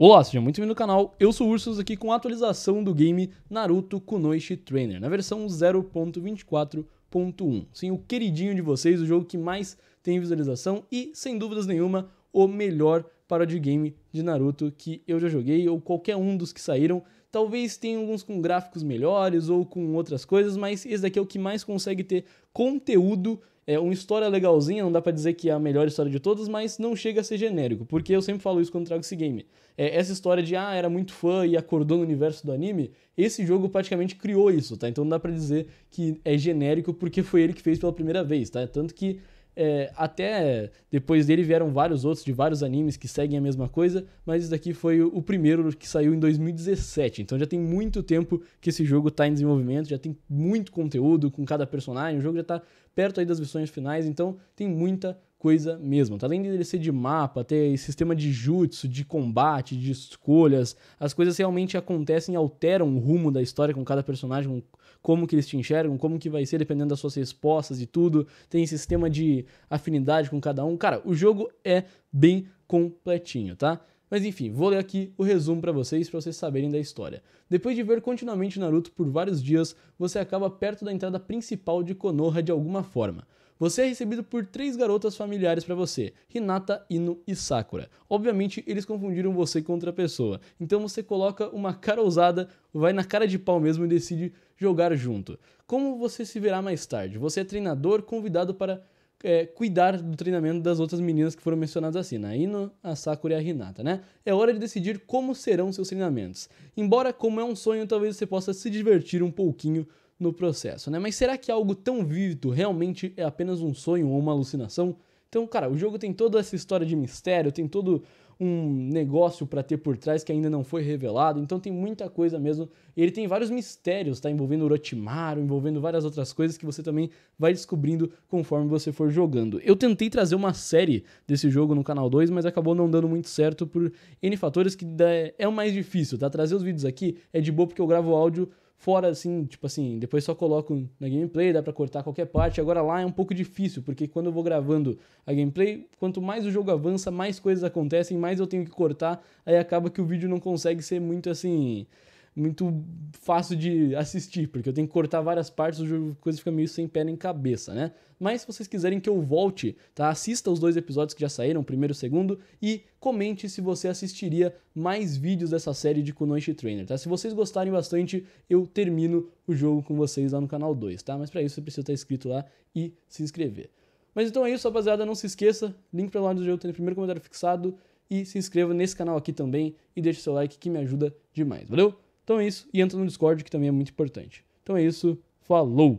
Olá, seja muito bem-vindo ao canal. Eu sou o Ursus aqui com a atualização do game Naruto Kunoichi Trainer, na versão 0.24.1. Sim, o queridinho de vocês, o jogo que mais tem visualização e, sem dúvidas nenhuma, o melhor para de game de Naruto que eu já joguei ou qualquer um dos que saíram. Talvez tenha alguns com gráficos melhores ou com outras coisas, mas esse daqui é o que mais consegue ter conteúdo. É uma história legalzinha, não dá para dizer que é a melhor história de todas, mas não chega a ser genérico, porque eu sempre falo isso quando trago esse game. É, essa história de, ah, era muito fã e acordou no universo do anime, esse jogo praticamente criou isso, tá? Então não dá pra dizer que é genérico porque foi ele que fez pela primeira vez, tá? Tanto que é, até depois dele vieram vários outros de vários animes que seguem a mesma coisa, mas esse daqui foi o primeiro que saiu em 2017. Então já tem muito tempo que esse jogo está em desenvolvimento, já tem muito conteúdo com cada personagem, o jogo já está perto aí das versões finais, então tem muita coisa mesmo. Tá? além dele ser de mapa, ter sistema de jutsu, de combate, de escolhas, as coisas realmente acontecem e alteram o rumo da história com cada personagem, com como que eles te enxergam, como que vai ser dependendo das suas respostas e tudo. Tem sistema de afinidade com cada um. Cara, o jogo é bem completinho, tá? Mas enfim, vou ler aqui o resumo para vocês, para vocês saberem da história. Depois de ver continuamente Naruto por vários dias, você acaba perto da entrada principal de Konoha de alguma forma. Você é recebido por três garotas familiares para você: Hinata, Ino e Sakura. Obviamente, eles confundiram você com outra pessoa, então você coloca uma cara ousada, vai na cara de pau mesmo e decide jogar junto. Como você se verá mais tarde? Você é treinador convidado para é, cuidar do treinamento das outras meninas que foram mencionadas assim, a né? Ino, a Sakura e a Hinata, né? É hora de decidir como serão seus treinamentos. Embora, como é um sonho, talvez você possa se divertir um pouquinho no processo, né? Mas será que algo tão vívido realmente é apenas um sonho ou uma alucinação? Então, cara, o jogo tem toda essa história de mistério, tem todo um negócio para ter por trás que ainda não foi revelado, então tem muita coisa mesmo. Ele tem vários mistérios, tá? Envolvendo Orochimaru, envolvendo várias outras coisas que você também vai descobrindo conforme você for jogando. Eu tentei trazer uma série desse jogo no canal 2, mas acabou não dando muito certo por N fatores que é o mais difícil, tá? Trazer os vídeos aqui é de boa porque eu gravo áudio fora, assim, tipo assim, depois só coloco na gameplay, dá pra cortar qualquer parte. Agora lá é um pouco difícil, porque quando eu vou gravando a gameplay, quanto mais o jogo avança, mais coisas acontecem, mais eu tenho que cortar, aí acaba que o vídeo não consegue ser muito assim muito fácil de assistir, porque eu tenho que cortar várias partes, jogo coisa fica meio sem pé nem cabeça, né? Mas se vocês quiserem que eu volte, tá? Assista os dois episódios que já saíram, primeiro e segundo, e comente se você assistiria mais vídeos dessa série de Kunoichi Trainer, tá? Se vocês gostarem bastante, eu termino o jogo com vocês lá no canal 2, tá? Mas para isso você precisa estar inscrito lá e se inscrever. Mas então é isso, rapaziada, não se esqueça, link para o lado do jogo tem no primeiro comentário fixado, e se inscreva nesse canal aqui também e deixe seu like que me ajuda demais, valeu? Então é isso, e entra no Discord que também é muito importante. Então é isso, falou!